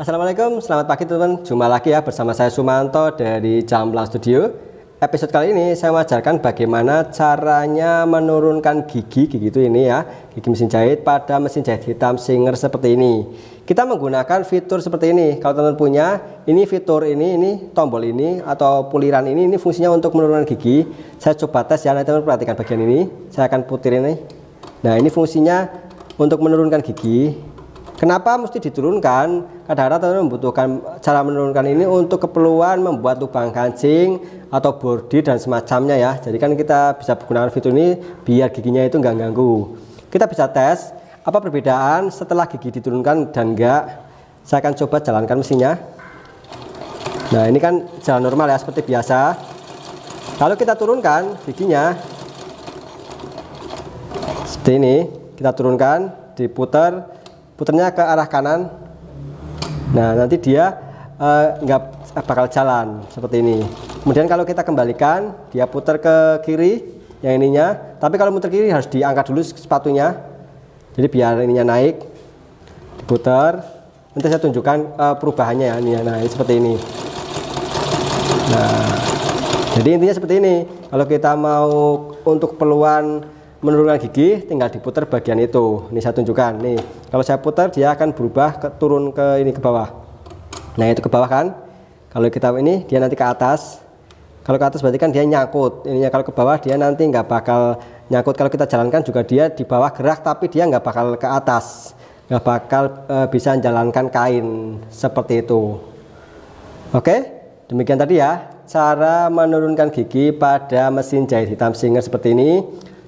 Assalamualaikum, selamat pagi teman-teman. Jumpa lagi ya bersama saya Sumanto dari Jamblang Studio. Episode kali ini saya mengajarkan bagaimana caranya menurunkan gigi, gigi itu ini ya, gigi mesin jahit pada mesin jahit hitam Singer seperti ini. Kita menggunakan fitur seperti ini. Kalau teman-teman punya, ini fitur ini, ini tombol ini atau puliran ini, ini fungsinya untuk menurunkan gigi. Saya coba tes ya, nanti teman-teman perhatikan bagian ini. Saya akan putir ini. Nah, ini fungsinya untuk menurunkan gigi Kenapa mesti diturunkan? Kadang-kadang membutuhkan cara menurunkan ini untuk keperluan membuat lubang kancing atau bordi dan semacamnya ya. Jadi kan kita bisa menggunakan fitur ini biar giginya itu nggak ganggu. Kita bisa tes apa perbedaan setelah gigi diturunkan dan enggak. Saya akan coba jalankan mesinnya. Nah ini kan jalan normal ya seperti biasa. Kalau kita turunkan giginya seperti ini. Kita turunkan, diputar, putarnya ke arah kanan nah nanti dia eh, nggak uh, bakal jalan seperti ini kemudian kalau kita kembalikan dia putar ke kiri yang ininya tapi kalau muter kiri harus diangkat dulu sepatunya jadi biar ininya naik diputar nanti saya tunjukkan uh, perubahannya ya ini Nah, ini seperti ini nah jadi intinya seperti ini kalau kita mau untuk peluang menurunkan gigi tinggal diputar bagian itu ini saya tunjukkan nih kalau saya putar dia akan berubah ke, turun ke ini ke bawah nah itu ke bawah kan kalau kita ini dia nanti ke atas kalau ke atas berarti kan dia nyangkut ininya kalau ke bawah dia nanti nggak bakal nyangkut kalau kita jalankan juga dia di bawah gerak tapi dia nggak bakal ke atas nggak bakal e, bisa jalankan kain seperti itu oke demikian tadi ya cara menurunkan gigi pada mesin jahit hitam singer seperti ini